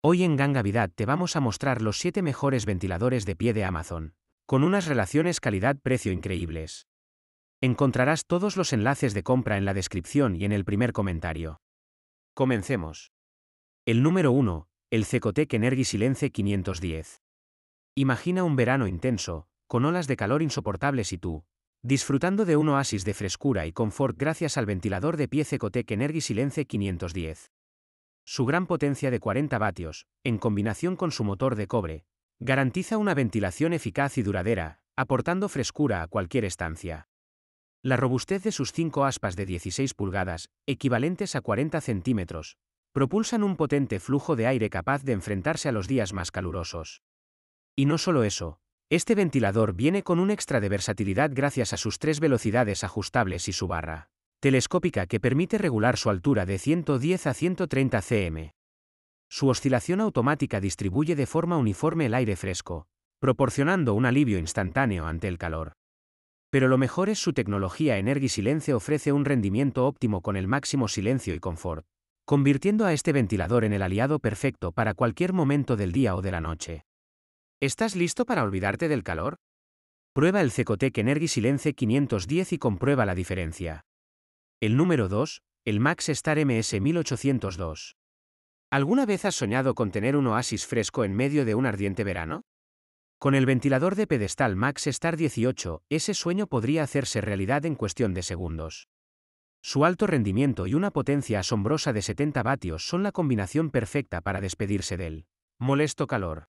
Hoy en Gangavidad te vamos a mostrar los 7 mejores ventiladores de pie de Amazon, con unas relaciones calidad-precio increíbles. Encontrarás todos los enlaces de compra en la descripción y en el primer comentario. Comencemos. El número 1, el Cecotec Energy Silence 510. Imagina un verano intenso, con olas de calor insoportables y tú, disfrutando de un oasis de frescura y confort gracias al ventilador de pie Cecotec Energy Silence 510. Su gran potencia de 40 vatios, en combinación con su motor de cobre, garantiza una ventilación eficaz y duradera, aportando frescura a cualquier estancia. La robustez de sus cinco aspas de 16 pulgadas, equivalentes a 40 centímetros, propulsan un potente flujo de aire capaz de enfrentarse a los días más calurosos. Y no solo eso, este ventilador viene con un extra de versatilidad gracias a sus tres velocidades ajustables y su barra telescópica que permite regular su altura de 110 a 130 cm. Su oscilación automática distribuye de forma uniforme el aire fresco, proporcionando un alivio instantáneo ante el calor. Pero lo mejor es su tecnología Energy ofrece un rendimiento óptimo con el máximo silencio y confort, convirtiendo a este ventilador en el aliado perfecto para cualquier momento del día o de la noche. ¿Estás listo para olvidarte del calor? Prueba el Cecotec Energy 510 y comprueba la diferencia. El número 2, el Max Star MS 1802. ¿Alguna vez has soñado con tener un oasis fresco en medio de un ardiente verano? Con el ventilador de pedestal Max Star 18, ese sueño podría hacerse realidad en cuestión de segundos. Su alto rendimiento y una potencia asombrosa de 70 vatios son la combinación perfecta para despedirse del molesto calor.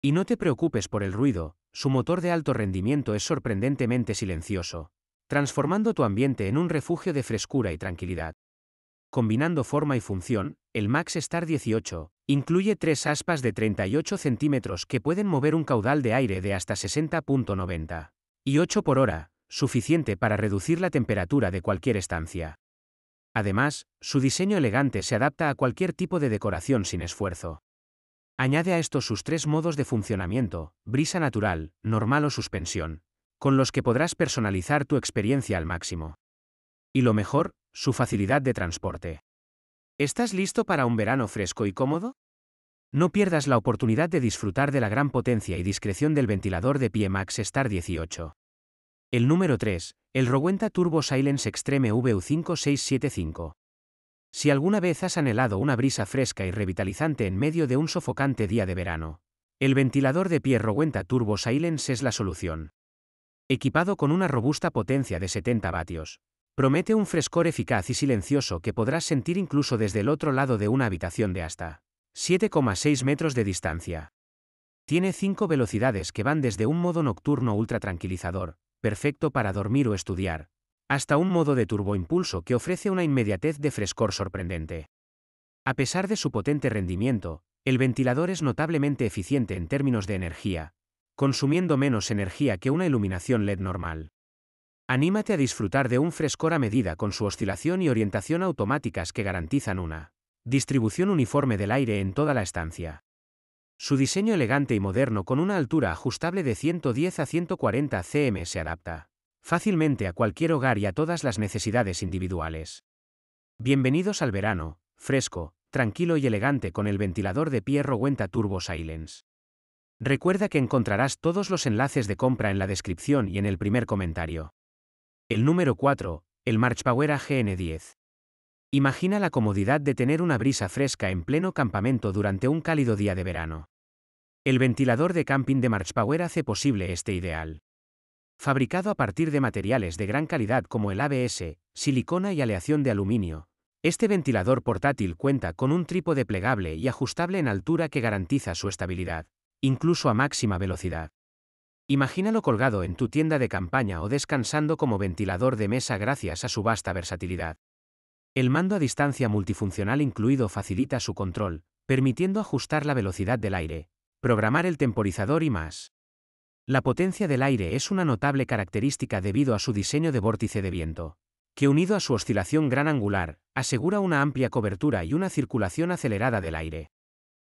Y no te preocupes por el ruido, su motor de alto rendimiento es sorprendentemente silencioso, transformando tu ambiente en un refugio de frescura y tranquilidad. Combinando forma y función, el Max Star 18 incluye tres aspas de 38 centímetros que pueden mover un caudal de aire de hasta 60.90 y 8 por hora, suficiente para reducir la temperatura de cualquier estancia. Además, su diseño elegante se adapta a cualquier tipo de decoración sin esfuerzo. Añade a esto sus tres modos de funcionamiento, brisa natural, normal o suspensión, con los que podrás personalizar tu experiencia al máximo. Y lo mejor, su facilidad de transporte. ¿Estás listo para un verano fresco y cómodo? No pierdas la oportunidad de disfrutar de la gran potencia y discreción del ventilador de pie Max Star 18. El número 3, el Rowenta Turbo Silence Extreme VU5675. Si alguna vez has anhelado una brisa fresca y revitalizante en medio de un sofocante día de verano, el ventilador de pie Rowenta Turbo Silence es la solución. Equipado con una robusta potencia de 70 vatios, promete un frescor eficaz y silencioso que podrás sentir incluso desde el otro lado de una habitación de hasta 7,6 metros de distancia. Tiene cinco velocidades que van desde un modo nocturno ultra tranquilizador, perfecto para dormir o estudiar, hasta un modo de turboimpulso que ofrece una inmediatez de frescor sorprendente. A pesar de su potente rendimiento, el ventilador es notablemente eficiente en términos de energía, consumiendo menos energía que una iluminación LED normal. Anímate a disfrutar de un frescor a medida con su oscilación y orientación automáticas que garantizan una distribución uniforme del aire en toda la estancia. Su diseño elegante y moderno con una altura ajustable de 110 a 140 cm se adapta fácilmente a cualquier hogar y a todas las necesidades individuales. Bienvenidos al verano, fresco, tranquilo y elegante con el ventilador de pie Rowenta Turbo Silence. Recuerda que encontrarás todos los enlaces de compra en la descripción y en el primer comentario. El número 4, el Marchpower AGN10. Imagina la comodidad de tener una brisa fresca en pleno campamento durante un cálido día de verano. El ventilador de camping de Marchpower hace posible este ideal. Fabricado a partir de materiales de gran calidad como el ABS, silicona y aleación de aluminio, este ventilador portátil cuenta con un trípode plegable y ajustable en altura que garantiza su estabilidad incluso a máxima velocidad. Imagínalo colgado en tu tienda de campaña o descansando como ventilador de mesa gracias a su vasta versatilidad. El mando a distancia multifuncional incluido facilita su control, permitiendo ajustar la velocidad del aire, programar el temporizador y más. La potencia del aire es una notable característica debido a su diseño de vórtice de viento, que unido a su oscilación gran angular, asegura una amplia cobertura y una circulación acelerada del aire.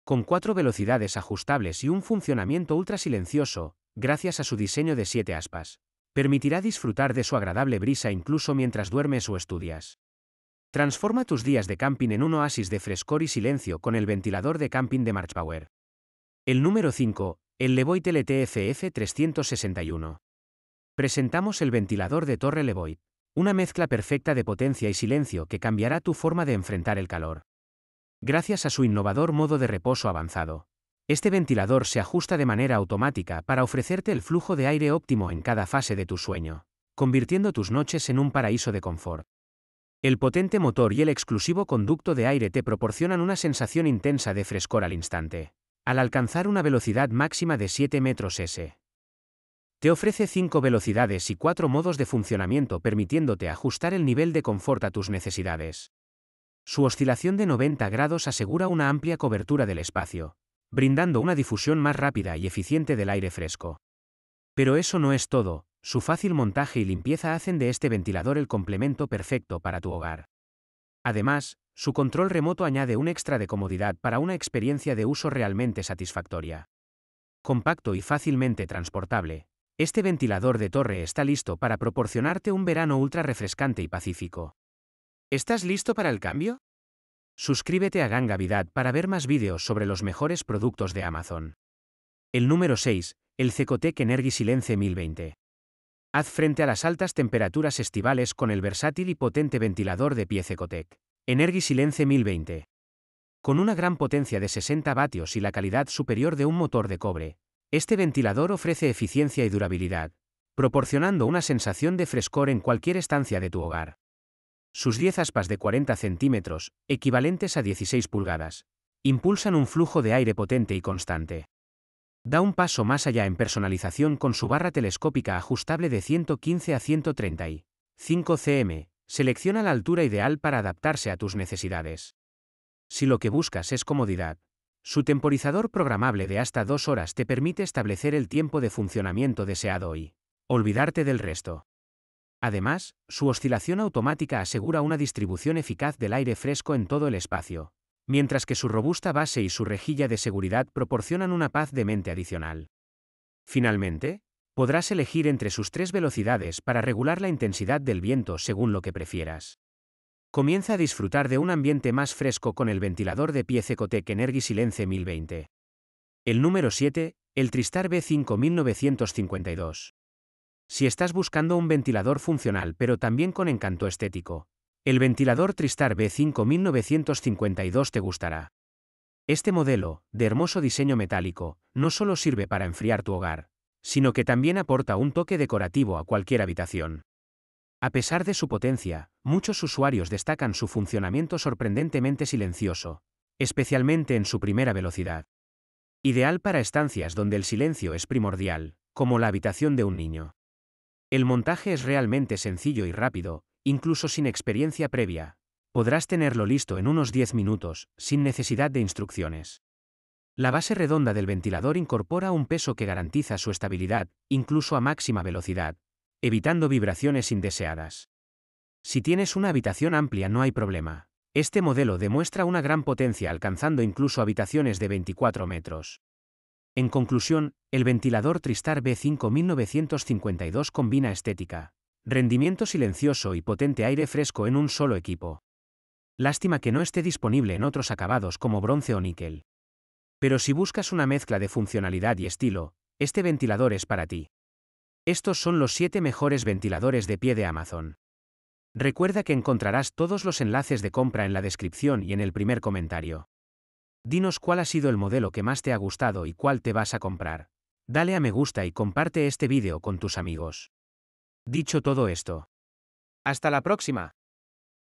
Con cuatro velocidades ajustables y un funcionamiento ultra silencioso, gracias a su diseño de siete aspas, permitirá disfrutar de su agradable brisa incluso mientras duermes o estudias. Transforma tus días de camping en un oasis de frescor y silencio con el ventilador de camping de March Power. El número 5, el Levoit LTFF 361. Presentamos el ventilador de Torre Levoit, una mezcla perfecta de potencia y silencio que cambiará tu forma de enfrentar el calor. Gracias a su innovador modo de reposo avanzado, este ventilador se ajusta de manera automática para ofrecerte el flujo de aire óptimo en cada fase de tu sueño, convirtiendo tus noches en un paraíso de confort. El potente motor y el exclusivo conducto de aire te proporcionan una sensación intensa de frescor al instante, al alcanzar una velocidad máxima de 7 metros s. Te ofrece 5 velocidades y 4 modos de funcionamiento permitiéndote ajustar el nivel de confort a tus necesidades. Su oscilación de 90 grados asegura una amplia cobertura del espacio, brindando una difusión más rápida y eficiente del aire fresco. Pero eso no es todo, su fácil montaje y limpieza hacen de este ventilador el complemento perfecto para tu hogar. Además, su control remoto añade un extra de comodidad para una experiencia de uso realmente satisfactoria. Compacto y fácilmente transportable, este ventilador de torre está listo para proporcionarte un verano ultra refrescante y pacífico. ¿Estás listo para el cambio? Suscríbete a Gangavidad para ver más vídeos sobre los mejores productos de Amazon. El número 6, el Cecotec Energy Silence 1020. Haz frente a las altas temperaturas estivales con el versátil y potente ventilador de pie Cecotec. Energy Silence 1020. Con una gran potencia de 60 vatios y la calidad superior de un motor de cobre, este ventilador ofrece eficiencia y durabilidad, proporcionando una sensación de frescor en cualquier estancia de tu hogar. Sus 10 aspas de 40 centímetros, equivalentes a 16 pulgadas, impulsan un flujo de aire potente y constante. Da un paso más allá en personalización con su barra telescópica ajustable de 115 a 135 cm. Selecciona la altura ideal para adaptarse a tus necesidades. Si lo que buscas es comodidad, su temporizador programable de hasta dos horas te permite establecer el tiempo de funcionamiento deseado y olvidarte del resto. Además, su oscilación automática asegura una distribución eficaz del aire fresco en todo el espacio, mientras que su robusta base y su rejilla de seguridad proporcionan una paz de mente adicional. Finalmente, podrás elegir entre sus tres velocidades para regular la intensidad del viento según lo que prefieras. Comienza a disfrutar de un ambiente más fresco con el ventilador de pie Cecotec Energy Silence 1020. El número 7, el Tristar B5952. Si estás buscando un ventilador funcional pero también con encanto estético, el ventilador Tristar B5952 te gustará. Este modelo, de hermoso diseño metálico, no solo sirve para enfriar tu hogar, sino que también aporta un toque decorativo a cualquier habitación. A pesar de su potencia, muchos usuarios destacan su funcionamiento sorprendentemente silencioso, especialmente en su primera velocidad. Ideal para estancias donde el silencio es primordial, como la habitación de un niño. El montaje es realmente sencillo y rápido, incluso sin experiencia previa. Podrás tenerlo listo en unos 10 minutos, sin necesidad de instrucciones. La base redonda del ventilador incorpora un peso que garantiza su estabilidad, incluso a máxima velocidad, evitando vibraciones indeseadas. Si tienes una habitación amplia no hay problema. Este modelo demuestra una gran potencia alcanzando incluso habitaciones de 24 metros. En conclusión, el ventilador Tristar B5952 combina estética, rendimiento silencioso y potente aire fresco en un solo equipo. Lástima que no esté disponible en otros acabados como bronce o níquel. Pero si buscas una mezcla de funcionalidad y estilo, este ventilador es para ti. Estos son los 7 mejores ventiladores de pie de Amazon. Recuerda que encontrarás todos los enlaces de compra en la descripción y en el primer comentario. Dinos cuál ha sido el modelo que más te ha gustado y cuál te vas a comprar. Dale a me gusta y comparte este vídeo con tus amigos. Dicho todo esto. Hasta la próxima.